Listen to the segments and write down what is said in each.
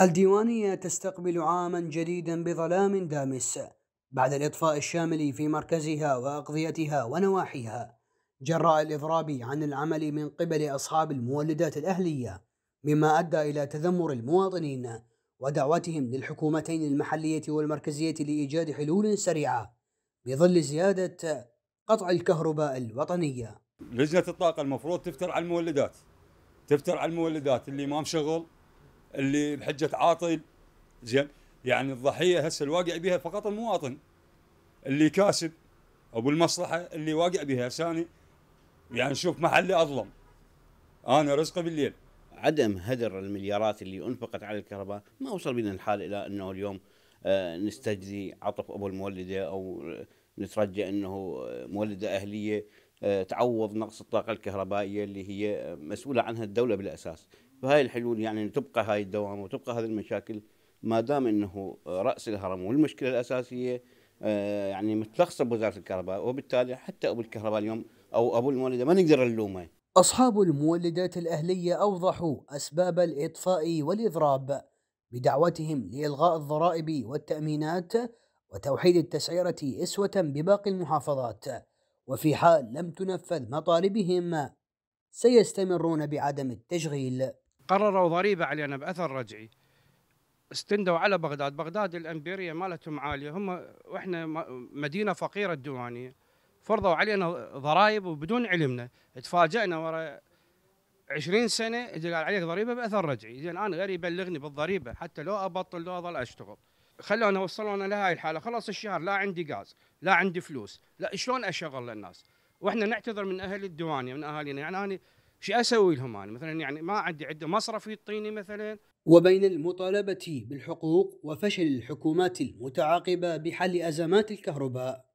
الديوانية تستقبل عاما جديدا بظلام دامس بعد الإطفاء الشامل في مركزها وأقضيتها ونواحيها جراء الإضراب عن العمل من قبل أصحاب المولدات الأهلية مما أدى إلى تذمر المواطنين ودعوتهم للحكومتين المحلية والمركزية لإيجاد حلول سريعة بظل زيادة قطع الكهرباء الوطنية لجنة الطاقة المفروض تفتر على المولدات تفتر على المولدات اللي ما مشغل اللي بحجه عاطل زين يعني الضحيه هسه الواقع بها فقط المواطن اللي كاسب او المصلحه اللي واقع بها ثاني يعني شوف محلي اظلم انا رزقي بالليل عدم هدر المليارات اللي انفقت على الكهرباء ما وصل بنا الحال الى انه اليوم آه، نستجدي عطف ابو المولده او نترجى انه مولده اهليه آه، تعوض نقص الطاقه الكهربائيه اللي هي مسؤوله عنها الدوله بالاساس فهاي الحلول يعني تبقى هاي الدوامه وتبقى هذه المشاكل ما دام انه راس الهرم والمشكله الاساسيه آه، يعني متلخصه بوزاره الكهرباء وبالتالي حتى ابو الكهرباء اليوم او ابو المولده ما نقدر نلومه. اصحاب المولدات الاهليه اوضحوا اسباب الاطفاء والاضراب بدعوتهم لالغاء الضرائب والتامينات وتوحيد التسعيره اسوه بباقي المحافظات وفي حال لم تنفذ مطالبهم سيستمرون بعدم التشغيل قرروا ضريبه علينا باثر رجعي استندوا على بغداد بغداد الامبيريه مالتهم عاليه هم واحنا مدينه فقيره الديوانيه فرضوا علينا ضرائب وبدون علمنا تفاجئنا ورا 20 سنه اجى قال عليك ضريبه باثر رجعي زين انا غير يبلغني بالضريبه حتى لو ابطل لو اظل اشتغل خلونا وصلونا لهاي الحاله خلاص الشهر لا عندي غاز لا عندي فلوس لا شلون اشغل للناس واحنا نعتذر من اهل الديوانيه من اهالينا يعني انا شو اسوي لهم انا مثلا يعني ما عندي عده مصرف يعطيني مثلا وبين المطالبه بالحقوق وفشل الحكومات المتعاقبه بحل ازمات الكهرباء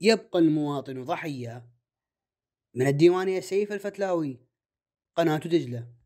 يبقى المواطن ضحيه من الديوانيه سيف الفتلاوي قناه دجله